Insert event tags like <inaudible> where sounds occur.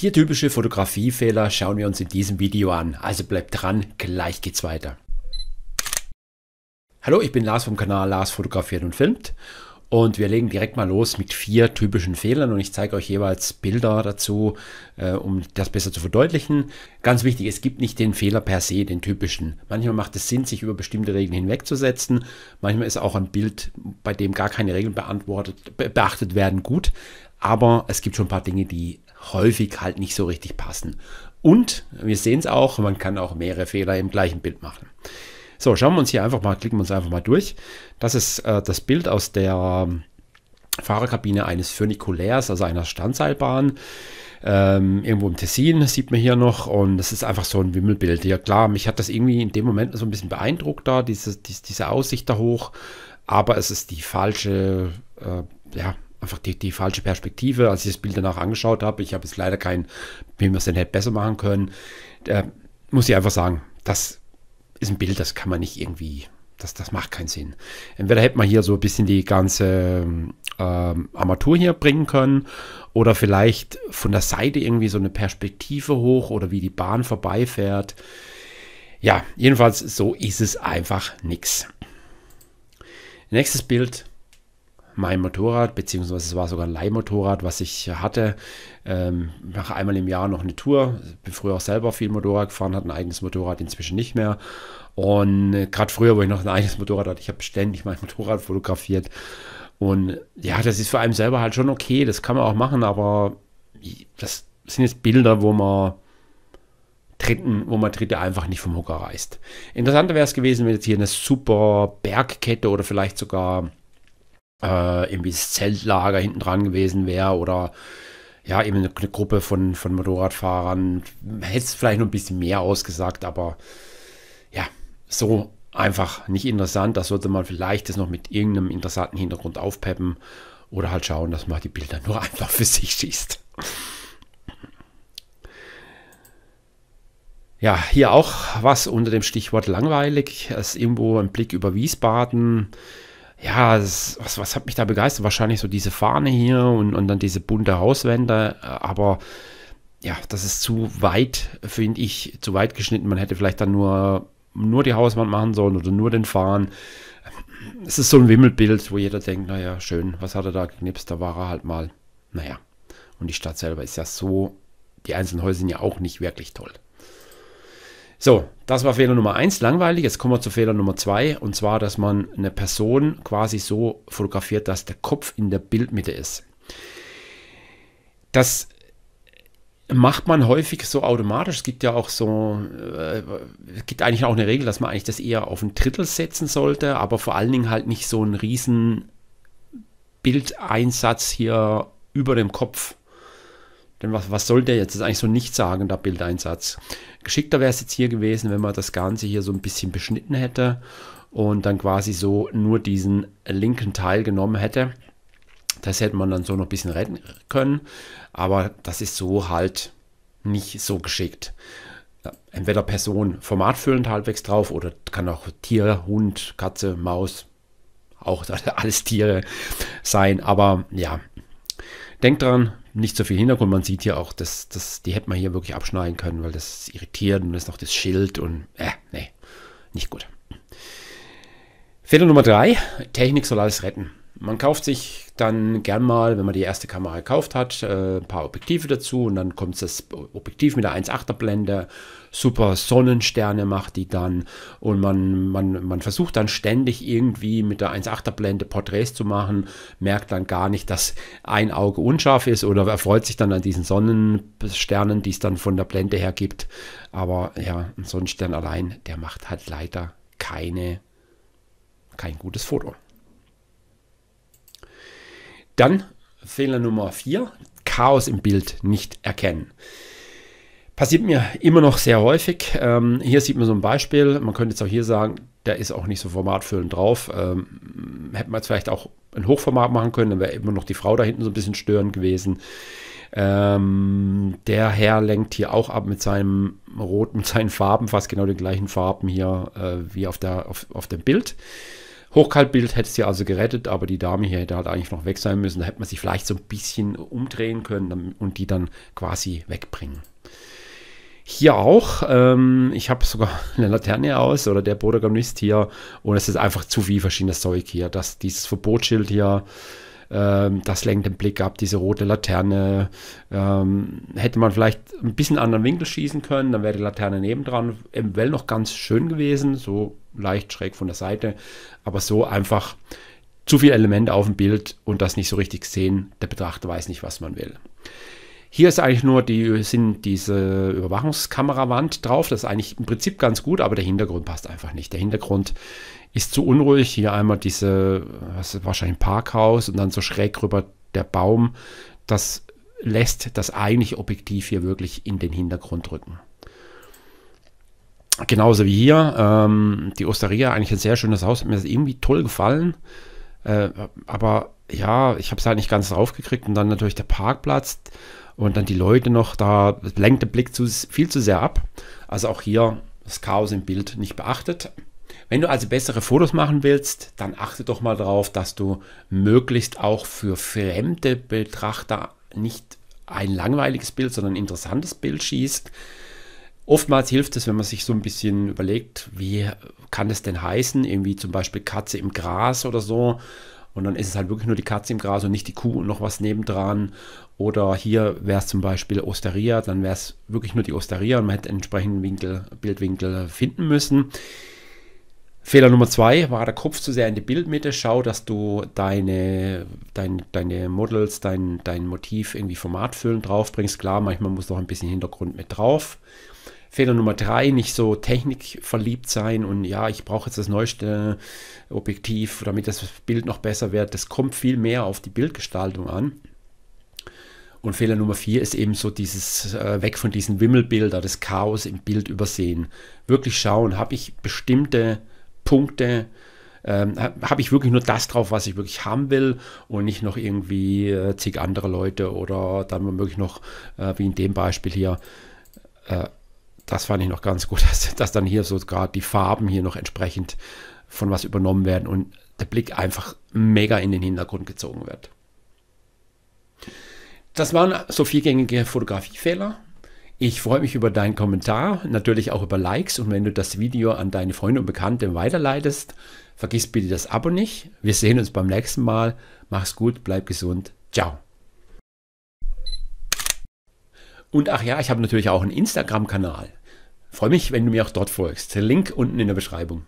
Vier typische Fotografiefehler schauen wir uns in diesem Video an, also bleibt dran, gleich geht's weiter. Hallo, ich bin Lars vom Kanal Lars fotografiert und filmt und wir legen direkt mal los mit vier typischen Fehlern und ich zeige euch jeweils Bilder dazu, äh, um das besser zu verdeutlichen. Ganz wichtig, es gibt nicht den Fehler per se, den typischen. Manchmal macht es Sinn, sich über bestimmte Regeln hinwegzusetzen. Manchmal ist auch ein Bild, bei dem gar keine Regeln beantwortet, be beachtet werden, gut. Aber es gibt schon ein paar Dinge, die häufig halt nicht so richtig passen. Und wir sehen es auch, man kann auch mehrere Fehler im gleichen Bild machen. So, schauen wir uns hier einfach mal, klicken wir uns einfach mal durch. Das ist äh, das Bild aus der äh, Fahrerkabine eines Funiculärs, also einer Standseilbahn. Ähm, irgendwo im Tessin sieht man hier noch und das ist einfach so ein Wimmelbild. Ja klar, mich hat das irgendwie in dem Moment so ein bisschen beeindruckt da, diese, diese, diese Aussicht da hoch, aber es ist die falsche, äh, ja, einfach die, die falsche Perspektive, als ich das Bild danach angeschaut habe. Ich habe jetzt leider kein, wie man es denn hätte besser machen können. Da muss ich einfach sagen, das ist ein Bild, das kann man nicht irgendwie, das, das macht keinen Sinn. Entweder hätte man hier so ein bisschen die ganze ähm, Armatur hier bringen können oder vielleicht von der Seite irgendwie so eine Perspektive hoch oder wie die Bahn vorbeifährt. Ja, jedenfalls so ist es einfach nichts. Nächstes Bild mein Motorrad, beziehungsweise es war sogar ein Leihmotorrad, was ich hatte. Ähm, mache einmal im Jahr noch eine Tour. Bin früher auch selber viel Motorrad gefahren, hatte ein eigenes Motorrad, inzwischen nicht mehr. Und äh, gerade früher, wo ich noch ein eigenes Motorrad hatte, ich habe ständig mein <laughs> Motorrad fotografiert. Und ja, das ist für einen selber halt schon okay, das kann man auch machen, aber das sind jetzt Bilder, wo man Dritten, wo man Dritte einfach nicht vom Hocker reißt. Interessanter wäre es gewesen, wenn jetzt hier eine super Bergkette oder vielleicht sogar äh, irgendwie das Zeltlager hinten dran gewesen wäre oder ja, eben eine, Gruppe von, von Motorradfahrern. Hätte es vielleicht noch ein bisschen mehr ausgesagt, aber ja, so einfach nicht interessant. Da sollte man vielleicht das noch mit irgendeinem interessanten Hintergrund aufpeppen oder halt schauen, dass man die Bilder nur <laughs> einfach für sich schießt. Ja, hier auch was unter dem Stichwort langweilig. Es ist irgendwo ein Blick über Wiesbaden ja, das, was, was hat mich da begeistert? Wahrscheinlich so diese Fahne hier und, und dann diese bunte Hauswände, äh, aber ja, das ist zu weit, finde ich, zu weit geschnitten. Man hätte vielleicht dann nur, nur die Hauswand machen sollen oder nur den Fahnen. Es ist so ein Wimmelbild, wo jeder denkt, naja, schön, was hat er da geknipst? Da war er halt mal. Naja, und die Stadt selber ist ja so, die einzelnen Häuser sind ja auch nicht wirklich toll. So, das war Fehler Nummer eins, langweilig. Jetzt kommen wir zu Fehler Nummer zwei und zwar, dass man eine Person quasi so fotografiert, dass der Kopf in der Bildmitte ist. Das macht man häufig so automatisch. Es gibt ja auch so, äh, es gibt eigentlich auch eine Regel, dass man eigentlich das eher auf ein Drittel setzen sollte, aber vor allen Dingen halt nicht so einen riesen Bildeinsatz hier über dem Kopf. Denn was, was soll der jetzt? Das ist eigentlich so ein nichtssagender Bildeinsatz. Geschickter wäre es jetzt hier gewesen, wenn man das Ganze hier so ein bisschen beschnitten hätte und dann quasi so nur diesen linken Teil genommen hätte. Das hätte man dann so noch ein bisschen retten können, aber das ist so halt nicht so geschickt. Entweder Person formatfüllend halbwegs drauf oder kann auch Tier, Hund, Katze, Maus, auch <laughs> alles Tiere sein. Aber ja, denkt dran, nicht so viel Hintergrund. Man sieht ja auch, dass, dass die hätte man hier wirklich abschneiden können, weil das irritiert irritierend und ist noch das Schild und äh, nee, nicht gut. Fehler Nummer drei: Technik soll alles retten. Man kauft sich dann gern mal, wenn man die erste Kamera gekauft hat, äh, ein paar Objektive dazu und dann kommt das Objektiv mit der 1,8er Blende, super Sonnensterne macht die dann und man, man, man versucht dann ständig irgendwie mit der 1,8er Blende Porträts zu machen, merkt dann gar nicht, dass ein Auge unscharf ist oder erfreut sich dann an diesen Sonnensternen, die es dann von der Blende her gibt. Aber ja, ein Sonnenstern allein, der macht halt leider keine, kein gutes Foto. Dann Fehler Nummer 4, Chaos im Bild nicht erkennen. Passiert mir immer noch sehr häufig. Ähm, hier sieht man so ein Beispiel. Man könnte jetzt auch hier sagen, da ist auch nicht so formatfüllend drauf. Ähm, hätte man jetzt vielleicht auch ein Hochformat machen können, dann wäre immer noch die Frau da hinten so ein bisschen störend gewesen. Ähm, der Herr lenkt hier auch ab mit seinem Rot, mit seinen Farben, fast genau den gleichen Farben hier äh, wie auf, der, auf, auf dem Bild. Hochkaltbild hätte es ja also gerettet, aber die Dame hier hätte halt eigentlich noch weg sein müssen. Da hätte man sie vielleicht so ein bisschen umdrehen können und die dann quasi wegbringen. Hier auch. Ähm, ich habe sogar <laughs> eine Laterne aus oder der Protagonist hier. Und es ist einfach zu viel verschiedenes Zeug hier. Das, dieses Verbotsschild hier, ähm, das lenkt den Blick ab. Diese rote Laterne. Ähm, hätte man vielleicht ein bisschen anderen Winkel schießen können, dann wäre die Laterne nebendran äh, eventuell noch ganz schön gewesen. So leicht schräg von der Seite, aber so einfach zu viele Elemente auf dem Bild und das nicht so richtig sehen. Der Betrachter weiß nicht, was man will. Hier ist eigentlich nur die, sind diese Überwachungskamerawand drauf. Das ist eigentlich im Prinzip ganz gut, aber der Hintergrund passt einfach nicht. Der Hintergrund ist zu unruhig. Hier einmal diese, was ist wahrscheinlich ein Parkhaus und dann so schräg rüber der Baum. Das lässt das eigentliche Objektiv hier wirklich in den Hintergrund rücken. Genauso wie hier. Ähm, die Osteria, eigentlich ein sehr schönes Haus. Hat mir das irgendwie toll gefallen. Äh, aber ja, ich habe es halt nicht ganz draufgekriegt. Und dann natürlich der Parkplatz und dann die Leute noch. Da lenkt der Blick zu, viel zu sehr ab. Also auch hier das Chaos im Bild nicht beachtet. Wenn du also bessere Fotos machen willst, dann achte doch mal darauf, dass du möglichst auch für fremde Betrachter nicht ein langweiliges Bild, sondern ein interessantes Bild schießt. Oftmals hilft es, wenn man sich so ein bisschen überlegt, wie kann das denn heißen, irgendwie zum Beispiel Katze im Gras oder so. Und dann ist es halt wirklich nur die Katze im Gras und nicht die Kuh und noch was nebendran. Oder hier wäre es zum Beispiel Osteria, dann wäre es wirklich nur die Osteria und man hätte entsprechenden Winkel, Bildwinkel finden müssen. Fehler Nummer zwei war der Kopf zu sehr in die Bildmitte. Schau, dass du deine, dein, deine Models, dein, dein Motiv irgendwie formatfüllend draufbringst. Klar, manchmal muss noch ein bisschen Hintergrund mit drauf. Fehler Nummer drei, nicht so technikverliebt sein und ja, ich brauche jetzt das neueste Objektiv, damit das Bild noch besser wird. Das kommt viel mehr auf die Bildgestaltung an. Und Fehler Nummer vier ist eben so dieses äh, Weg von diesen Wimmelbilder, das Chaos im Bild übersehen. Wirklich schauen, habe ich bestimmte Punkte, ähm, habe ich wirklich nur das drauf, was ich wirklich haben will und nicht noch irgendwie äh, zig andere Leute oder dann womöglich noch, äh, wie in dem Beispiel hier, äh, das fand ich noch ganz gut, <laughs> dass, dass dann hier so gerade die Farben hier noch entsprechend von was übernommen werden und der Blick einfach mega in den Hintergrund gezogen wird. Das waren so viergängige Fotografiefehler. Ich freue mich über deinen Kommentar, natürlich auch über Likes und wenn du das Video an deine Freunde und Bekannte weiterleitest, vergiss bitte das Abo nicht. Wir sehen uns beim nächsten Mal. Mach's gut, bleib gesund. Ciao. Und ach ja, ich habe natürlich auch einen Instagram-Kanal. Freue mich, wenn du mir auch dort folgst. Link unten in der Beschreibung.